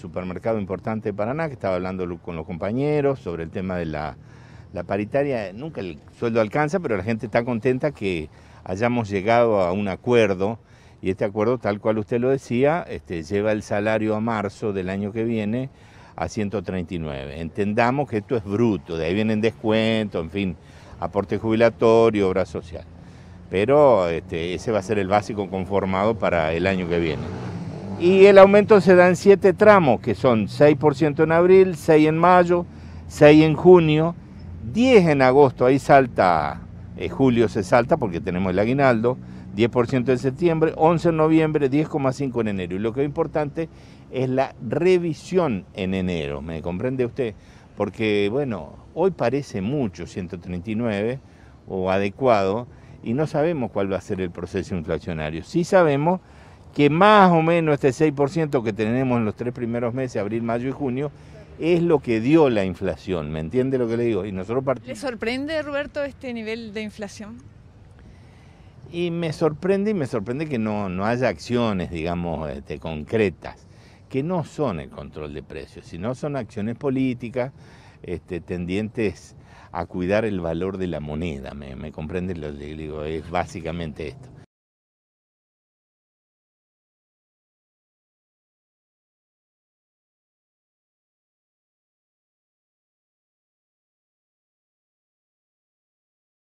supermercado importante de Paraná que estaba hablando con los compañeros sobre el tema de la, paritaria. Nunca el sueldo alcanza, pero la gente está contenta que hayamos llegado a un acuerdo. Y este acuerdo, tal cual usted lo decía, este, lleva el salario a marzo del año que viene a 139. Entendamos que esto es bruto, de ahí vienen descuentos, en fin, aporte jubilatorio, obra social. Pero este, ese va a ser el básico conformado para el año que viene. Y el aumento se da en siete tramos, que son 6% en abril, 6 en mayo, 6 en junio, 10 en agosto, ahí salta, en eh, julio se salta porque tenemos el aguinaldo, 10% en septiembre, 11 en noviembre, 10,5 en enero. Y lo que es importante es la revisión en enero, ¿me comprende usted? Porque, bueno, hoy parece mucho 139 o adecuado y no sabemos cuál va a ser el proceso inflacionario. Sí sabemos que más o menos este 6% que tenemos en los tres primeros meses, abril, mayo y junio, es lo que dio la inflación, ¿me entiende lo que le digo? Y nosotros partimos... ¿Le sorprende, Roberto, este nivel de inflación? Y me sorprende y me sorprende que no, no haya acciones, digamos, este, concretas, que no son el control de precios, sino son acciones políticas este, tendientes a cuidar el valor de la moneda, ¿me, me comprende lo que le digo? Es básicamente esto.